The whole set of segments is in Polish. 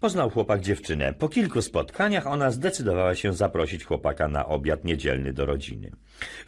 Poznał chłopak dziewczynę. Po kilku spotkaniach ona zdecydowała się zaprosić chłopaka na obiad niedzielny do rodziny.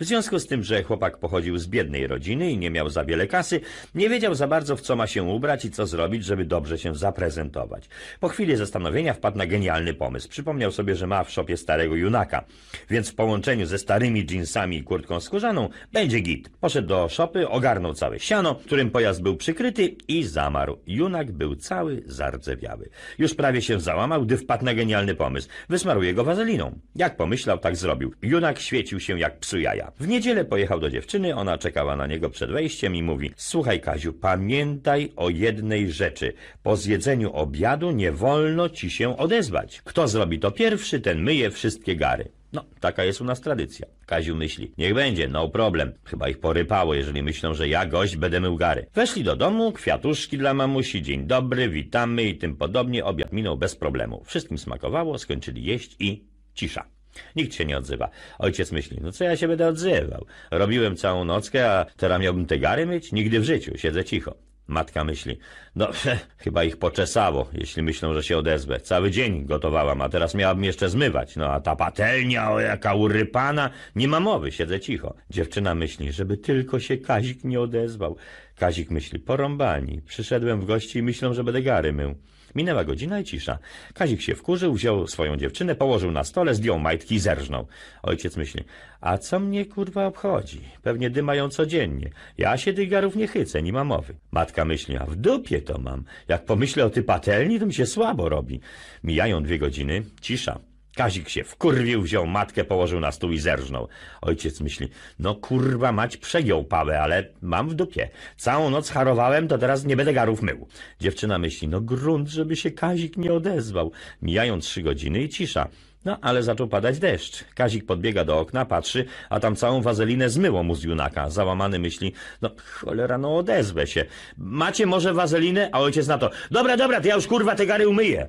W związku z tym, że chłopak pochodził z biednej rodziny i nie miał za wiele kasy, nie wiedział za bardzo, w co ma się ubrać i co zrobić, żeby dobrze się zaprezentować. Po chwili zastanowienia wpadł na genialny pomysł. Przypomniał sobie, że ma w szopie starego junaka, więc w połączeniu ze starymi dżinsami i kurtką skórzaną będzie git. Poszedł do szopy, ogarnął całe siano, którym pojazd był przykryty i zamarł. Junak był cały zardzewiały. Już prawie się załamał, gdy wpadł na genialny pomysł. Wysmaruje go wazeliną. Jak pomyślał, tak zrobił. Junak świecił się jak psu jaja. W niedzielę pojechał do dziewczyny, ona czekała na niego przed wejściem i mówi Słuchaj Kaziu, pamiętaj o jednej rzeczy. Po zjedzeniu obiadu nie wolno ci się odezwać. Kto zrobi to pierwszy, ten myje wszystkie gary. No, taka jest u nas tradycja. Kaziu myśli, niech będzie, no problem. Chyba ich porypało, jeżeli myślą, że ja gość będę mył gary. Weszli do domu, kwiatuszki dla mamusi, dzień dobry, witamy i tym podobnie. Obiad minął bez problemu. Wszystkim smakowało, skończyli jeść i cisza. Nikt się nie odzywa. Ojciec myśli, no co ja się będę odzywał? Robiłem całą nockę, a teraz miałbym te gary myć? Nigdy w życiu, siedzę cicho. Matka myśli, no chyba ich poczesało, jeśli myślą, że się odezwę. Cały dzień gotowałam, a teraz miałabym jeszcze zmywać. No a ta patelnia, o jaka urypana, nie ma mowy, siedzę cicho. Dziewczyna myśli, żeby tylko się Kazik nie odezwał. Kazik myśli, porąbani. Przyszedłem w gości i myślą, że będę gary mył. Minęła godzina i cisza. Kazik się wkurzył, wziął swoją dziewczynę, położył na stole, zdjął majtki i zerżnął. Ojciec myśli, a co mnie kurwa obchodzi? Pewnie dymają codziennie. Ja się tych garów nie chycę, nie mam mowy. Matka myśli, a w dupie to mam. Jak pomyślę o ty patelni, to mi się słabo robi. Mijają dwie godziny, cisza. Kazik się wkurwił, wziął matkę, położył na stół i zerżnął. Ojciec myśli, no kurwa mać przegiął pałę, ale mam w dupie. Całą noc harowałem, to teraz nie będę garów mył. Dziewczyna myśli, no grunt, żeby się Kazik nie odezwał. Mijają trzy godziny i cisza. No, ale zaczął padać deszcz. Kazik podbiega do okna, patrzy, a tam całą wazelinę zmyło mu z junaka. Załamany myśli, no cholera, no odezwę się. Macie może wazelinę? A ojciec na to, dobra, dobra, to ja już kurwa te gary umyję.